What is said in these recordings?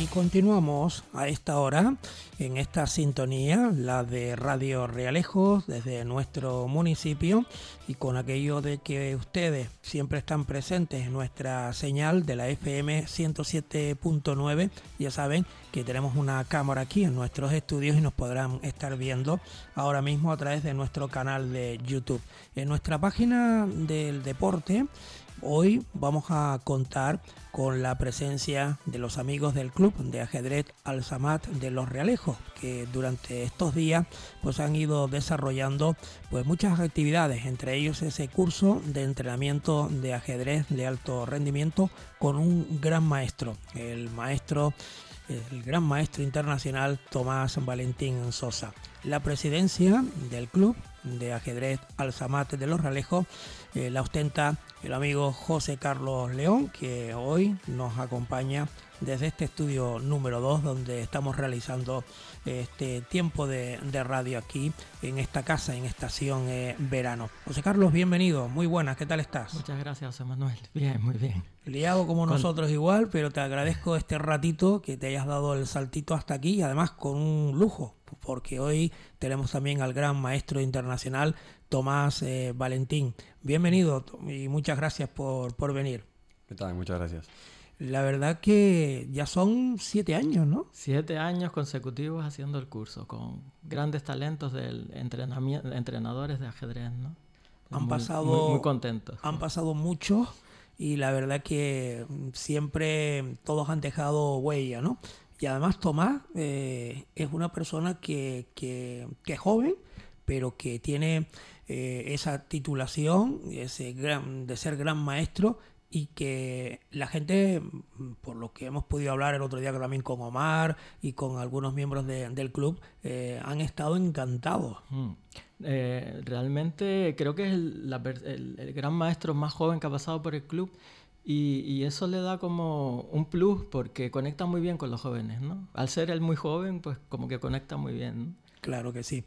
Y continuamos a esta hora en esta sintonía, la de Radio Realejos, desde nuestro municipio, y con aquello de que ustedes siempre están presentes en nuestra señal de la FM 107.9. Ya saben que tenemos una cámara aquí en nuestros estudios y nos podrán estar viendo ahora mismo a través de nuestro canal de YouTube. En nuestra página del deporte, Hoy vamos a contar con la presencia de los amigos del club de ajedrez Alzamat de Los Realejos, que durante estos días pues han ido desarrollando pues muchas actividades, entre ellos ese curso de entrenamiento de ajedrez de alto rendimiento con un gran maestro, el maestro el gran maestro internacional Tomás Valentín Sosa. La presidencia del club de ajedrez Alzamate de los Realejos eh, la ostenta el amigo José Carlos León, que hoy nos acompaña desde este estudio número 2, donde estamos realizando eh, este tiempo de, radio aquí, en esta casa, en estación eh, verano. José Carlos, bienvenido, muy buenas, ¿qué tal estás? Muchas gracias, José Manuel, bien, muy bien. Liado como nosotros igual, pero te agradezco este ratito que te hayas dado el saltito hasta aquí además con un lujo, porque hoy tenemos también al gran maestro internacional Tomás eh, Valentín. Bienvenido y muchas gracias por, venir. ¿Qué tal? Muchas gracias. La verdad que ya son siete años, ¿no? Siete años consecutivos haciendo el curso con grandes talentos de entrenadores de ajedrez, ¿no? Han pasado muy, contentos. Han pasado muchos y la verdad que siempre todos han dejado huella, ¿no? Y además Tomás eh, es una persona que, que es joven, pero que tiene eh, esa titulación ese de ser gran maestro y que la gente, mm, por lo que hemos podido hablar el otro día también con Omar y con algunos miembros del club, eh, han estado encantados. Mm. Eh, realmente creo que es el, gran maestro más joven que ha pasado por el club y, y, eso le da como un plus porque conecta muy bien con los jóvenes, ¿no? Al ser él muy joven, pues como que conecta muy bien, Claro que sí.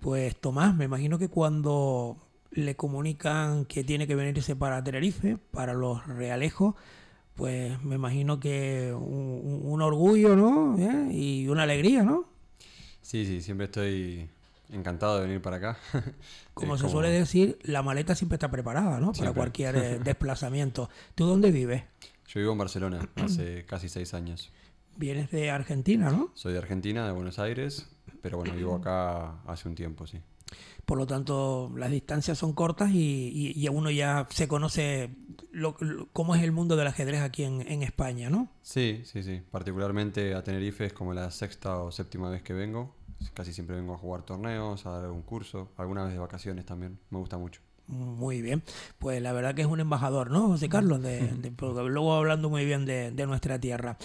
Pues Tomás, me imagino que cuando le comunican que tiene que venirse para Tenerife, para los realejos, pues me imagino que un, orgullo, ¿no? ¿Eh? Y una alegría, ¿no? Sí, sí, siempre estoy encantado de venir para acá. como se suele decir, la maleta siempre está preparada, ¿no? Para cualquier eh, desplazamiento. ¿Tú dónde vives? Yo vivo en Barcelona hace casi seis años. Vienes de Argentina, ¿no? Soy de Argentina, de Buenos Aires, pero bueno, vivo acá hace un tiempo, sí. Por lo tanto, las distancias son cortas y, uno ya se conoce cómo es el mundo del ajedrez aquí en, España, ¿no? Sí, sí, sí. Particularmente a Tenerife es como la sexta o séptima vez que vengo. Casi siempre vengo a jugar torneos, a dar algún curso, algunas vez de vacaciones también. Me gusta mucho. Muy bien. Pues la verdad que es un embajador, ¿no, José Carlos? De, luego hablando muy bien de nuestra tierra.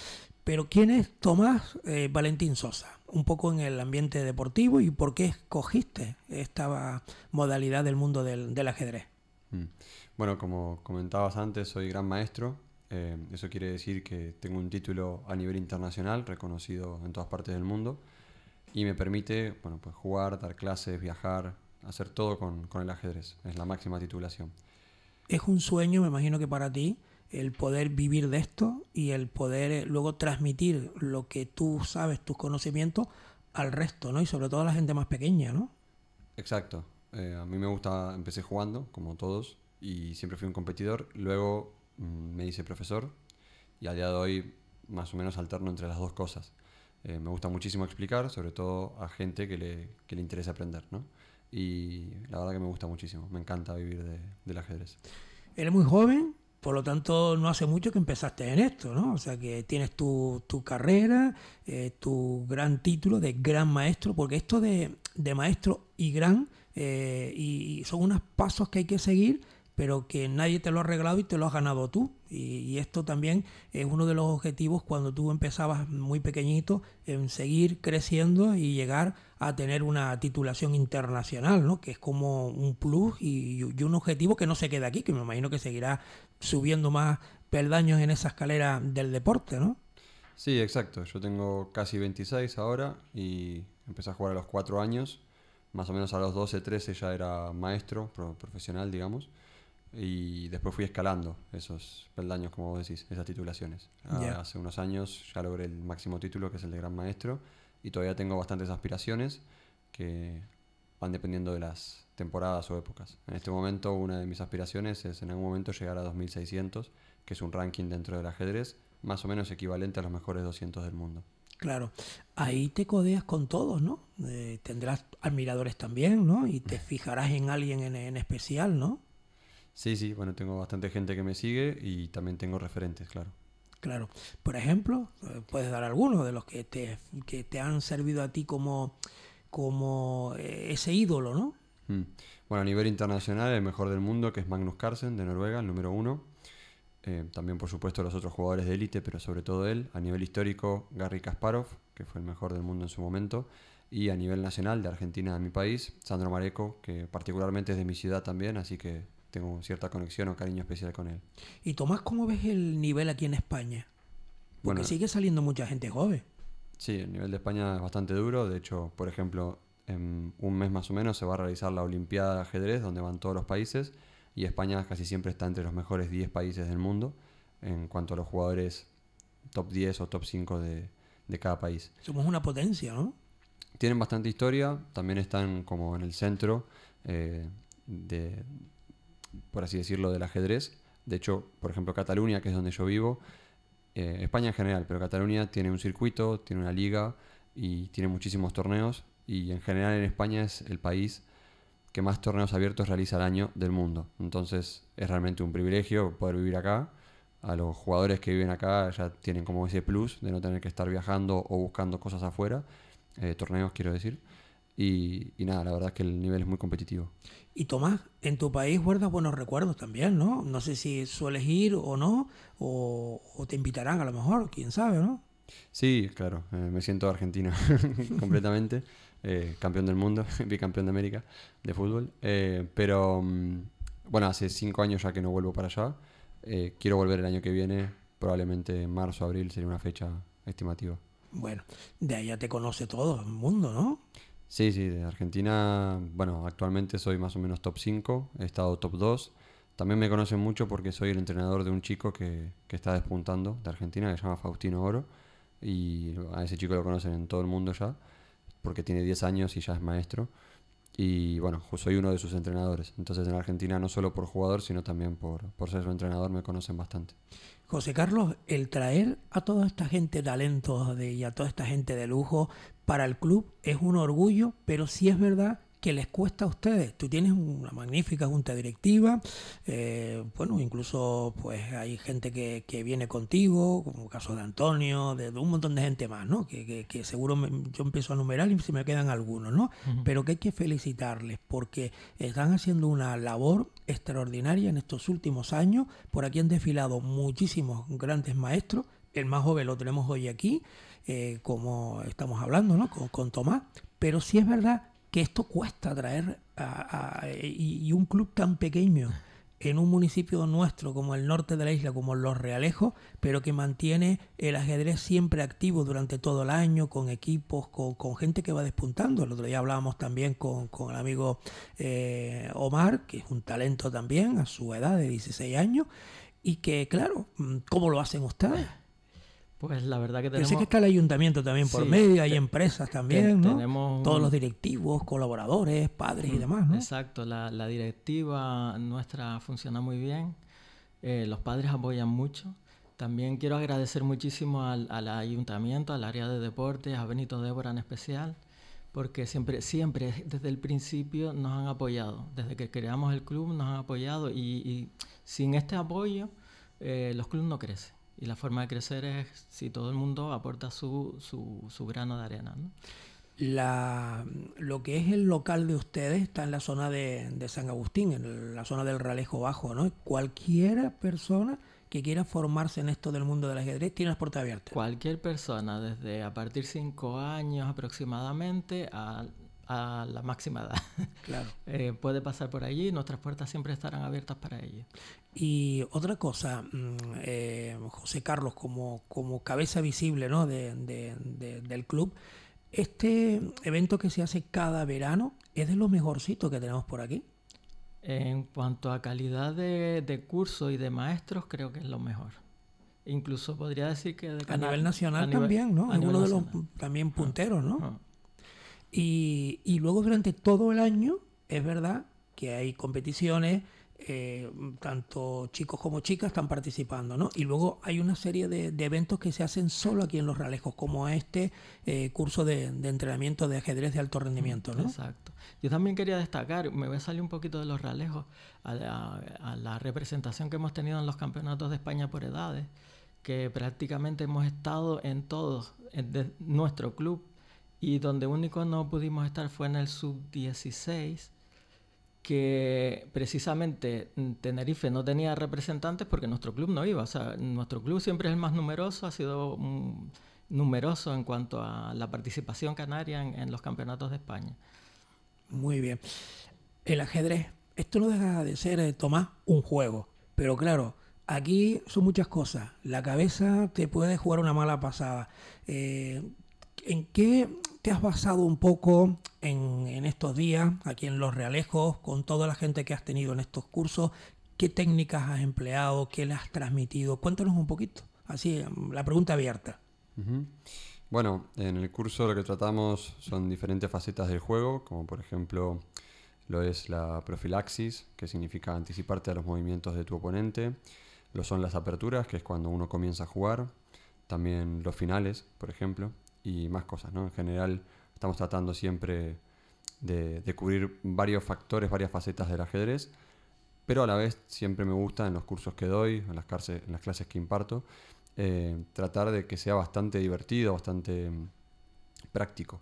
Pero ¿quién es Tomás eh, Valentín Sosa? Un poco en el ambiente deportivo y por qué escogiste esta modalidad del mundo del, ajedrez. Mm. Bueno, como comentabas antes, soy gran maestro. Eh, eso quiere decir que tengo un título a nivel internacional, reconocido en todas partes del mundo, y me permite bueno, pues jugar, dar clases, viajar, hacer todo con, con el ajedrez. Es la máxima titulación. Es un sueño, me imagino que para ti, el poder vivir de esto y el poder eh, luego transmitir lo que tú sabes, tus conocimientos al resto, ¿no? Y sobre todo a la gente más pequeña, ¿no? Exacto. Eh, a mí me gusta, empecé jugando, como todos, y siempre fui un competidor. Luego mm, me hice profesor y al día de hoy más o menos alterno entre las dos cosas. Eh, me gusta muchísimo explicar, sobre todo a gente que le, que interesa aprender, ¿no? Y la verdad que me gusta muchísimo, me encanta vivir del ajedrez. Eres muy joven, por lo tanto, no hace mucho que empezaste en esto, ¿no? O sea, que tienes tu, carrera, eh, tu gran título de gran maestro, porque esto de, maestro y gran eh, y, son unos pasos que hay que seguir, pero que nadie te lo ha arreglado y te lo has ganado tú. Y, esto también es uno de los objetivos cuando tú empezabas muy pequeñito en seguir creciendo y llegar a tener una titulación internacional, ¿no? que es como un plus y, un objetivo que no se queda aquí, que me imagino que seguirá subiendo más peldaños en esa escalera del deporte, ¿no? Sí, exacto. Yo tengo casi 26 ahora y empecé a jugar a los 4 años. Más o menos a los 12, 13 ya era maestro, profesional, digamos. Y después fui escalando esos peldaños, como vos decís, esas titulaciones. Ah, hace unos años ya logré el máximo título, que es el de gran maestro, y todavía tengo bastantes aspiraciones que van dependiendo de las temporadas o épocas. En este momento una de mis aspiraciones es en algún momento llegar a 2600, que es un ranking dentro del ajedrez, más o menos equivalente a los mejores 200 del mundo. Claro, ahí te codeas con todos, ¿no? Eh, tendrás admiradores también, ¿no? Y te fijarás en alguien en, especial, ¿no? Sí, sí, bueno, tengo bastante gente que me sigue y también tengo referentes, claro. Claro. Por ejemplo, eh, puedes dar algunos de los que te, que te han servido a ti como como eh, ese ídolo, ¿no? Mm. Bueno, a nivel internacional, el mejor del mundo, que es Magnus Carlsen, de Noruega, el número uno. Eh, también, por supuesto, los otros jugadores de élite, pero sobre todo él. A nivel histórico, Gary Kasparov, que fue el mejor del mundo en su momento. Y a nivel nacional, de Argentina, de mi país, Sandro Mareco, que particularmente es de mi ciudad también, así que tengo cierta conexión o cariño especial con él. Y Tomás, ¿cómo ves el nivel aquí en España? Porque sigue saliendo mucha gente joven. Sí, el nivel de España es bastante duro. De hecho, por ejemplo, en un mes más o menos se va a realizar la Olimpiada de ajedrez, donde van todos los países, y España casi siempre está entre los mejores 10 países del mundo en cuanto a los jugadores top 10 o top 5 de, cada país. Somos una potencia, ¿no? Tienen bastante historia, también están como en el centro eh, de, por así decirlo, del ajedrez. De hecho, por ejemplo, Cataluña, que es donde yo vivo, eh, España en general, pero Cataluña tiene un circuito, tiene una liga y tiene muchísimos torneos. Y en general en España es el país que más torneos abiertos realiza al año del mundo. Entonces es realmente un privilegio poder vivir acá. A los jugadores que viven acá ya tienen como ese plus de no tener que estar viajando o buscando cosas afuera, eh, torneos quiero decir. Y, nada, la verdad es que el nivel es muy competitivo. Y Tomás, en tu país guardas buenos recuerdos también, ¿no? No sé si sueles ir o no, o, te invitarán a lo mejor, quién sabe, ¿no? Sí, claro, eh, me siento argentino completamente, eh, campeón del mundo, bicampeón de América de fútbol, eh, pero mm, bueno, hace cinco años ya que no vuelvo para allá, quiero volver el año que viene, probablemente en marzo, abril sería una fecha estimativa. Bueno, de allá te conoce todo el mundo, ¿no? Sí, sí, de Argentina, bueno, actualmente soy más o menos top 5, he estado top 2. También me conocen mucho porque soy el entrenador de un chico que, está despuntando de Argentina, que se llama Faustino Oro, y a ese chico lo conocen en todo el mundo ya, porque tiene 10 años y ya es maestro. Y bueno, soy uno de sus entrenadores. Entonces en Argentina no solo por jugador, sino también por, por ser su entrenador me conocen bastante. José Carlos, el traer a toda esta gente talento de, y a toda esta gente de lujo para el club es un orgullo, pero sí es verdad que les cuesta a ustedes. Tú tienes una magnífica junta directiva, eh, bueno, incluso pues hay gente que, viene contigo, como el caso de Antonio, de, un montón de gente más, ¿no? Que, que, seguro yo empiezo a numerar y se me quedan algunos, ¿no? Pero que hay que felicitarles porque están haciendo una labor extraordinaria en estos últimos años. Por aquí han desfilado muchísimos grandes maestros. El más joven lo tenemos hoy aquí. Eh, como estamos hablando ¿no? con, Tomás, pero sí es verdad que esto cuesta traer a, eh, y, un club tan pequeño en un municipio nuestro como el norte de la isla, como Los Realejos, pero que mantiene el ajedrez siempre activo durante todo el año, con equipos, con, gente que va despuntando. El otro día hablábamos también con, con el amigo eh, Omar, que es un talento también a su edad de 16 años, y que claro, mm, ¿cómo lo hacen ustedes? Pues la verdad que tenemos... Yo sé que está el ayuntamiento también por medio, hay empresas también, ¿no? Tenemos... Todos los directivos, colaboradores, padres y mm, demás, ¿no? Exacto, la, directiva nuestra funciona muy bien, eh, los padres apoyan mucho. También quiero agradecer muchísimo al, ayuntamiento, al área de deportes, a Benito Débora en especial, porque siempre, siempre, desde el principio nos han apoyado. Desde que creamos el club nos han apoyado y, sin este apoyo eh, los clubes no crecen. Y la forma de crecer es si todo el mundo aporta su, su, grano de arena. La, lo que es el local de ustedes está en la zona de, San Agustín, en la zona del Ralejo Bajo, ¿no? Cualquiera persona que quiera formarse en esto del mundo del ajedrez tiene las puertas abiertas. Cualquier persona, desde a partir de 5 años aproximadamente a, la máxima edad, claro. Eh, puede pasar por allí nuestras puertas siempre estarán abiertas para ellos y otra cosa, mm, eh, José Carlos, como, como cabeza visible ¿no? de, del club, este evento que se hace cada verano es de los mejorcitos que tenemos por aquí. En cuanto a calidad de, curso y de maestros, creo que es lo mejor. Incluso podría decir que... De a nivel nacional también, ¿no? Es uno de los también ah, punteros, ¿no? Ah. y, y luego durante todo el año, es verdad que hay competiciones, eh, tanto chicos como chicas están participando, ¿no? Y luego hay una serie de, eventos que se hacen solo aquí en Los Ralejos, como este eh, curso de, entrenamiento de ajedrez de alto rendimiento, ¿no? Exacto. Yo también quería destacar, me voy a salir un poquito de Los Ralejos, a la, representación que hemos tenido en los campeonatos de España por edades, que prácticamente hemos estado en todos, en nuestro club, y donde único no pudimos estar fue en el sub-16, que precisamente mm, Tenerife no tenía representantes porque nuestro club no iba. O sea, nuestro club siempre es el más numeroso, ha sido mm, numeroso en cuanto a la participación canaria en, los campeonatos de España. Muy bien. El ajedrez, esto no deja de ser, eh, Tomás, un juego. Pero claro, aquí son muchas cosas. La cabeza te puede jugar una mala pasada. Eh, ¿En qué te has basado un poco en, estos días, aquí en Los Realejos, con toda la gente que has tenido en estos cursos, qué técnicas has empleado, qué las has transmitido. Cuéntanos un poquito, así, la pregunta abierta. Bueno, en el curso lo que tratamos son diferentes facetas del juego, como por ejemplo lo es la profilaxis, que significa anticiparte a los movimientos de tu oponente, lo son las aperturas, que es cuando uno comienza a jugar, también los finales, por ejemplo, y más cosas, ¿no? En general, Estamos tratando siempre de, cubrir varios factores, varias facetas del ajedrez, pero a la vez siempre me gusta en los cursos que doy, en las, clases, en las clases que imparto, eh, tratar de que sea bastante divertido, bastante mm, práctico.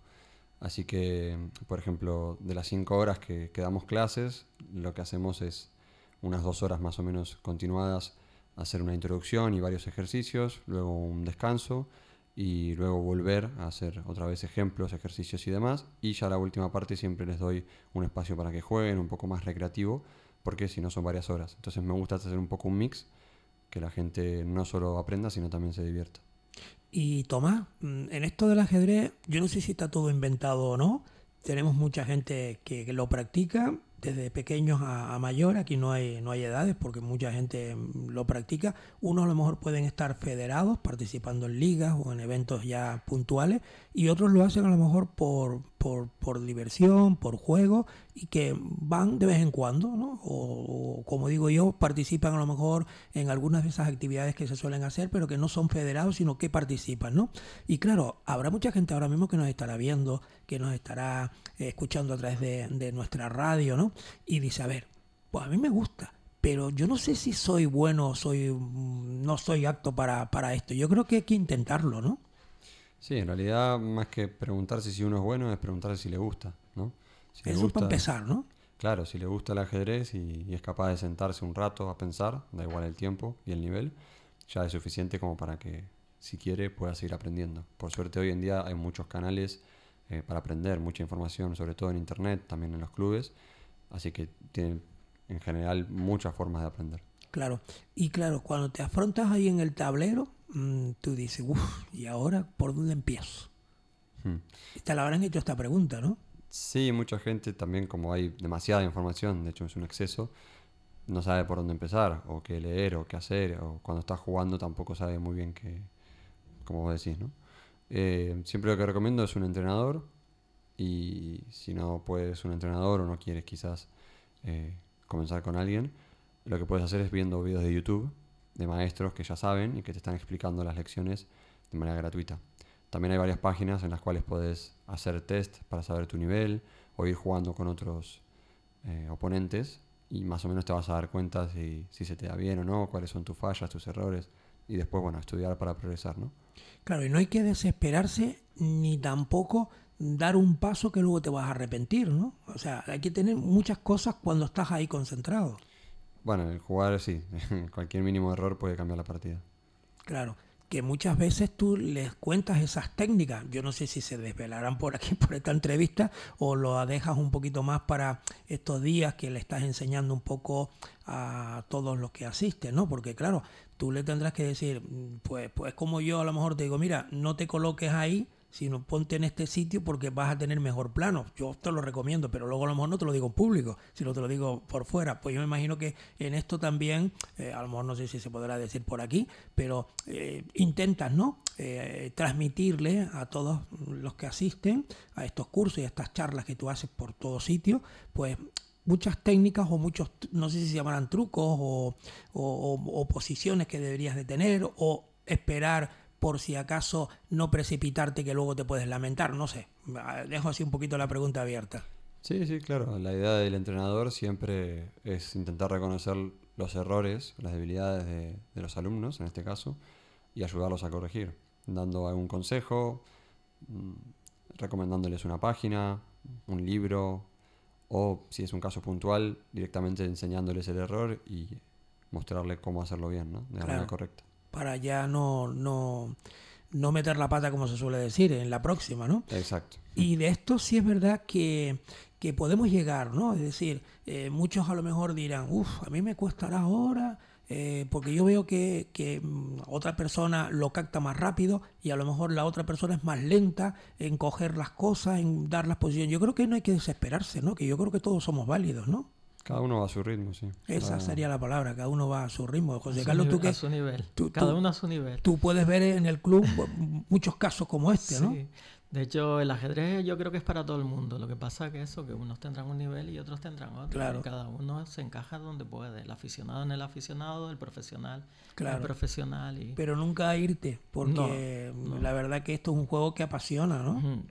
Así que, por ejemplo, de las cinco horas que, que damos clases, lo que hacemos es unas dos horas más o menos continuadas hacer una introducción y varios ejercicios, luego un descanso, y luego volver a hacer otra vez ejemplos, ejercicios y demás. Y ya la última parte siempre les doy un espacio para que jueguen, un poco más recreativo, porque si no son varias horas. Entonces me gusta hacer un poco un mix, que la gente no solo aprenda, sino también se divierta. Y Tomás, mm, en esto del ajedrez, yo no sé si está todo inventado o no. Tenemos mucha gente que lo practica, desde pequeños a, mayores, aquí no hay, no hay edades porque mucha gente mm, lo practica. Unos a lo mejor pueden estar federados participando en ligas o en eventos ya puntuales y otros lo hacen a lo mejor por, por, diversión, por juego, y que van de vez en cuando, ¿no? O, como digo yo, participan a lo mejor en algunas de esas actividades que se suelen hacer, pero que no son federados, sino que participan, ¿no? Y claro, habrá mucha gente ahora mismo que nos estará viendo, que nos estará eh, escuchando a través de, de nuestra radio, ¿no? Y dice, a ver, pues a mí me gusta, pero yo no sé si soy bueno, soy mm, no soy apto para esto. Yo creo que hay que intentarlo, ¿no? Sí, en realidad, más que preguntarse si uno es bueno, es preguntarse si le gusta, ¿no? Si gusta, para empezar, ¿no? Claro, si le gusta el ajedrez y, es capaz de sentarse un rato a pensar, da igual el tiempo y el nivel, ya es suficiente como para que, si quiere, pueda seguir aprendiendo. Por suerte, hoy en día hay muchos canales eh, para aprender, mucha información, sobre todo en internet, también en los clubes, así que tienen en general muchas formas de aprender. Claro, y claro, cuando te afrontas ahí en el tablero, Mm, tú dices, uff, ¿y ahora por dónde empiezo? Hmm. está Te la habrán hecho esta pregunta, ¿no? Sí, mucha gente también, como hay demasiada información, de hecho es un exceso, no sabe por dónde empezar, o qué leer, o qué hacer, o cuando está jugando tampoco sabe muy bien qué, como vos decís, ¿no? Eh, siempre lo que recomiendo es un entrenador, y si no puedes un entrenador o no quieres quizás eh, comenzar con alguien, lo que puedes hacer es viendo videos de YouTube de maestros que ya saben y que te están explicando las lecciones de manera gratuita. También hay varias páginas en las cuales puedes hacer test para saber tu nivel o ir jugando con otros eh, oponentes y más o menos te vas a dar cuenta si, si se te da bien o no, cuáles son tus fallas, tus errores y después, bueno, estudiar para progresar, ¿no? Claro, y no hay que desesperarse ni tampoco dar un paso que luego te vas a arrepentir, ¿no? O sea, hay que tener muchas cosas cuando estás ahí concentrado. Bueno, el jugar sí, cualquier mínimo error puede cambiar la partida. Claro, que muchas veces tú les cuentas esas técnicas. Yo no sé si se desvelarán por aquí, por esta entrevista, o lo dejas un poquito más para estos días que le estás enseñando un poco a todos los que asisten, ¿no? Porque claro, tú le tendrás que decir, mm, pues, pues como yo a lo mejor te digo, mira, no te coloques ahí no ponte en este sitio porque vas a tener mejor plano. Yo te lo recomiendo, pero luego a lo mejor no te lo digo en público, sino te lo digo por fuera. Pues yo me imagino que en esto también, eh, a lo mejor no sé si se podrá decir por aquí, pero eh, intentas, ¿no? Eh, transmitirle a todos los que asisten a estos cursos y a estas charlas que tú haces por todo sitio, pues muchas técnicas o muchos, no sé si se llamarán trucos o, o posiciones que deberías de tener o esperar por si acaso no precipitarte que luego te puedes lamentar? No sé, ah, dejo así un poquito la pregunta abierta. Sí, sí, claro. La idea del entrenador siempre es intentar reconocer los errores, las debilidades de, los alumnos, en este caso, y ayudarlos a corregir, dando algún consejo, mm, recomendándoles una página, un libro, o si es un caso puntual, directamente enseñándoles el error y mostrarle cómo hacerlo bien, ¿no? De la manera correcta para ya no, no, no meter la pata, como se suele decir, en la próxima, ¿no? Exacto. Y de esto sí es verdad que, podemos llegar, ¿no? Es decir, eh, muchos a lo mejor dirán, uff, a mí me costará ahora, eh, porque yo veo que, que, mm, otra persona lo capta más rápido y a lo mejor la otra persona es más lenta en coger las cosas, en dar las posiciones. Yo creo que no hay que desesperarse, ¿no? Que yo creo que todos somos válidos, ¿no? Cada uno va a su ritmo, sí. Esa sería la palabra, cada uno va a su ritmo. José Carlos, tú qué A su nivel, cada uno a su nivel. Tú puedes ver en el club muchos casos como este, ¿no? De hecho, el ajedrez yo creo que es para todo el mundo. Lo que pasa que eso, que unos tendrán un nivel y otros tendrán otro. Claro. Y cada uno se encaja donde puede. El aficionado en el aficionado, el profesional el profesional. Y... Pero nunca irte, porque la verdad que esto es un juego que apasiona, ¿no?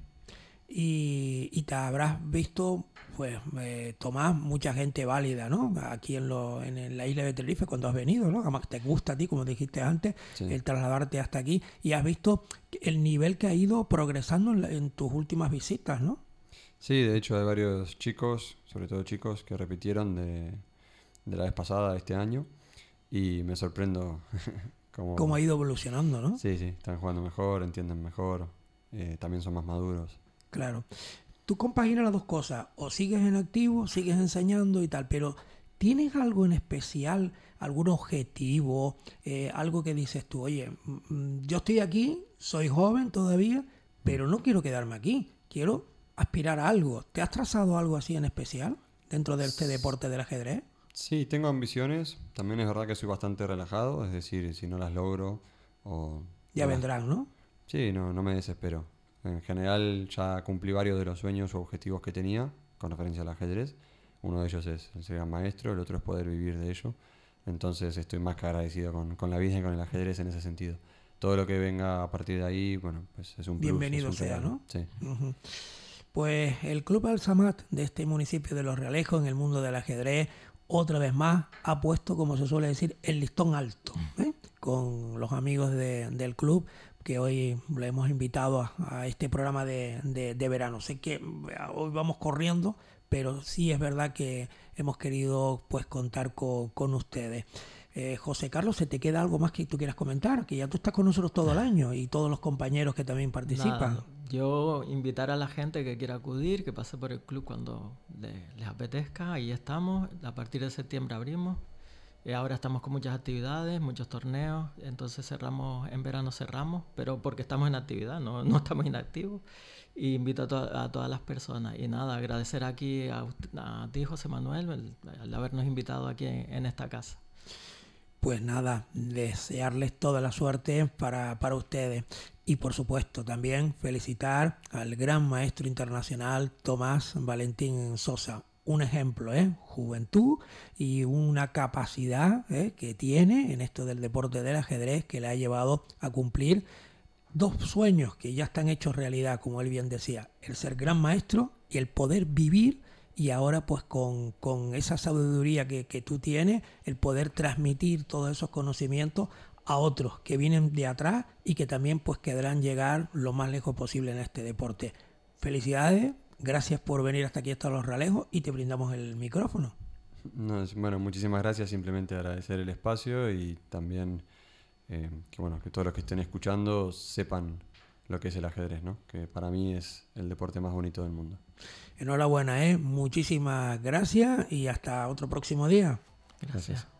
y, te habrás visto, pues, eh, Tomás, mucha gente válida, ¿no? Aquí en, lo, en, la isla de Tenerife cuando has venido, ¿no? Además te gusta a ti, como dijiste antes, el trasladarte hasta aquí y has visto el nivel que ha ido progresando en, tus últimas visitas, ¿no? Sí, de hecho hay varios chicos, sobre todo chicos, que repitieron de, de la vez pasada, este año, y me sorprendo cómo... cómo ha ido evolucionando, ¿no? Sí, sí, están jugando mejor, entienden mejor, eh, también son más maduros. Claro. Tú compaginas las dos cosas, o sigues en activo, sigues enseñando y tal, pero ¿tienes algo en especial, algún objetivo, eh, algo que dices tú, oye, mm, mm, yo estoy aquí, soy joven todavía, pero no quiero quedarme aquí, quiero aspirar a algo. ¿Te has trazado algo así en especial dentro de este deporte del ajedrez? Sí, tengo ambiciones. También es verdad que soy bastante relajado, es decir, si no las logro o... Ya vendrán, ¿no? Sí, no, no me desespero. En general ya cumplí varios de los sueños o objetivos que tenía con referencia al ajedrez. Uno de ellos es ser gran maestro, el otro es poder vivir de ello. Entonces estoy más que agradecido con, la vida y con el ajedrez en ese sentido. Todo lo que venga a partir de ahí, bueno, pues es un plus, Bienvenido sea, ¿no? Sí. Pues el Club Alzamat de este municipio de Los Realejos, en el mundo del ajedrez, otra vez más ha puesto, como se suele decir, el listón alto. ¿eh? Con los amigos del club, que hoy le hemos invitado a, este programa de, verano. Sé que hoy vamos corriendo, pero sí es verdad que hemos querido pues contar con, ustedes. Eh, José Carlos, ¿se te queda algo más que tú quieras comentar? Que ya tú estás con nosotros todo el año y todos los compañeros que también participan. yo invitar a la gente que quiera acudir, que pase por el club cuando les, les apetezca. Ahí estamos. A partir de septiembre abrimos. Eh, ahora estamos con muchas actividades, muchos torneos, entonces cerramos, en verano cerramos, pero porque estamos en actividad, no, no estamos inactivos. Y invito a, todas las personas. Y nada, agradecer aquí a, ti, José Manuel, al habernos invitado aquí en, esta casa. Pues nada, desearles toda la suerte para, para ustedes. Y por supuesto también felicitar al gran maestro internacional Tomás Valentín Sosa, un ejemplo, ¿eh? juventud y una capacidad ¿eh? que tiene en esto del deporte del ajedrez que le ha llevado a cumplir dos sueños que ya están hechos realidad, como él bien decía, el ser gran maestro y el poder vivir y ahora pues con, esa sabiduría que, tú tienes, el poder transmitir todos esos conocimientos a otros que vienen de atrás y que también pues quedarán llegar lo más lejos posible en este deporte. Felicidades, gracias por venir hasta aquí, hasta Los Ralejos, y te brindamos el micrófono. bueno, muchísimas gracias. Simplemente agradecer el espacio y también eh, que, bueno, que todos los que estén escuchando sepan lo que es el ajedrez, ¿no? que para mí es el deporte más bonito del mundo. Enhorabuena, ¿eh? muchísimas gracias y hasta otro próximo día. gracias.